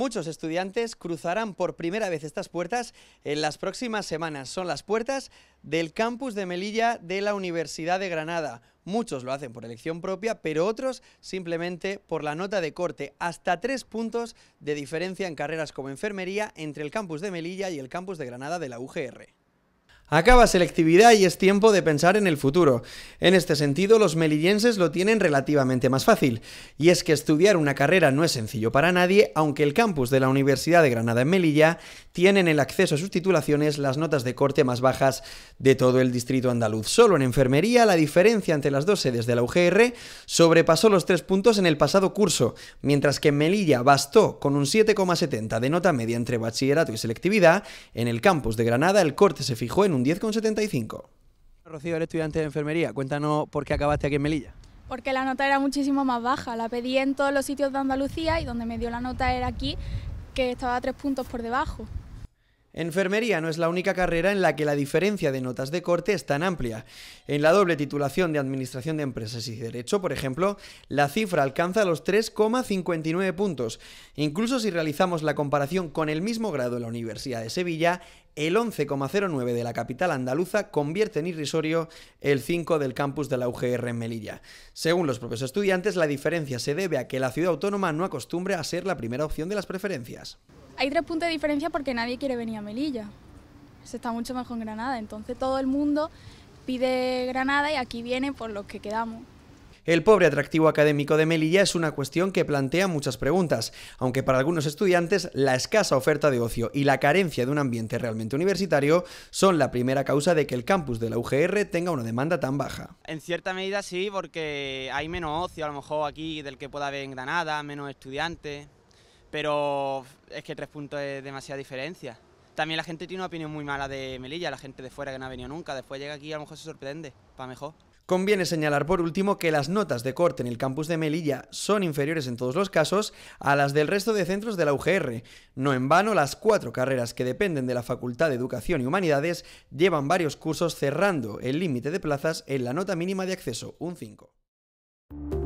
muchos estudiantes cruzarán por primera vez estas puertas en las próximas semanas. Son las puertas del campus de Melilla de la Universidad de Granada. Muchos lo hacen por elección propia, pero otros simplemente por la nota de corte. Hasta tres puntos de diferencia en carreras como enfermería entre el campus de Melilla y el campus de Granada de la UGR. Acaba selectividad y es tiempo de pensar en el futuro. En este sentido, los melillenses lo tienen relativamente más fácil. Y es que estudiar una carrera no es sencillo para nadie, aunque el campus de la Universidad de Granada en Melilla tienen el acceso a sus titulaciones las notas de corte más bajas de todo el distrito andaluz. Solo en enfermería la diferencia entre las dos sedes de la UGR sobrepasó los tres puntos en el pasado curso, mientras que en Melilla bastó con un 7,70 de nota media entre bachillerato y selectividad, en el campus de Granada el corte se fijó en un 10,75. Rocío, eres estudiante de enfermería, cuéntanos por qué acabaste aquí en Melilla. Porque la nota era muchísimo más baja, la pedí en todos los sitios de Andalucía y donde me dio la nota era aquí, que estaba a tres puntos por debajo. Enfermería no es la única carrera en la que la diferencia de notas de corte es tan amplia. En la doble titulación de Administración de Empresas y Derecho, por ejemplo, la cifra alcanza los 3,59 puntos. Incluso si realizamos la comparación con el mismo grado en la Universidad de Sevilla, el 11,09 de la capital andaluza convierte en irrisorio el 5 del campus de la UGR en Melilla. Según los propios estudiantes, la diferencia se debe a que la ciudad autónoma no acostumbre a ser la primera opción de las preferencias. Hay tres puntos de diferencia porque nadie quiere venir a Melilla. Se está mucho mejor en Granada, entonces todo el mundo pide Granada y aquí viene por los que quedamos. El pobre atractivo académico de Melilla es una cuestión que plantea muchas preguntas, aunque para algunos estudiantes la escasa oferta de ocio y la carencia de un ambiente realmente universitario son la primera causa de que el campus de la UGR tenga una demanda tan baja. En cierta medida sí, porque hay menos ocio a lo mejor aquí del que pueda haber en Granada, menos estudiantes, pero es que tres puntos es demasiada diferencia. También la gente tiene una opinión muy mala de Melilla, la gente de fuera que no ha venido nunca, después llega aquí y a lo mejor se sorprende, para mejor. Conviene señalar por último que las notas de corte en el campus de Melilla son inferiores en todos los casos a las del resto de centros de la UGR. No en vano, las cuatro carreras que dependen de la Facultad de Educación y Humanidades llevan varios cursos cerrando el límite de plazas en la nota mínima de acceso, un 5.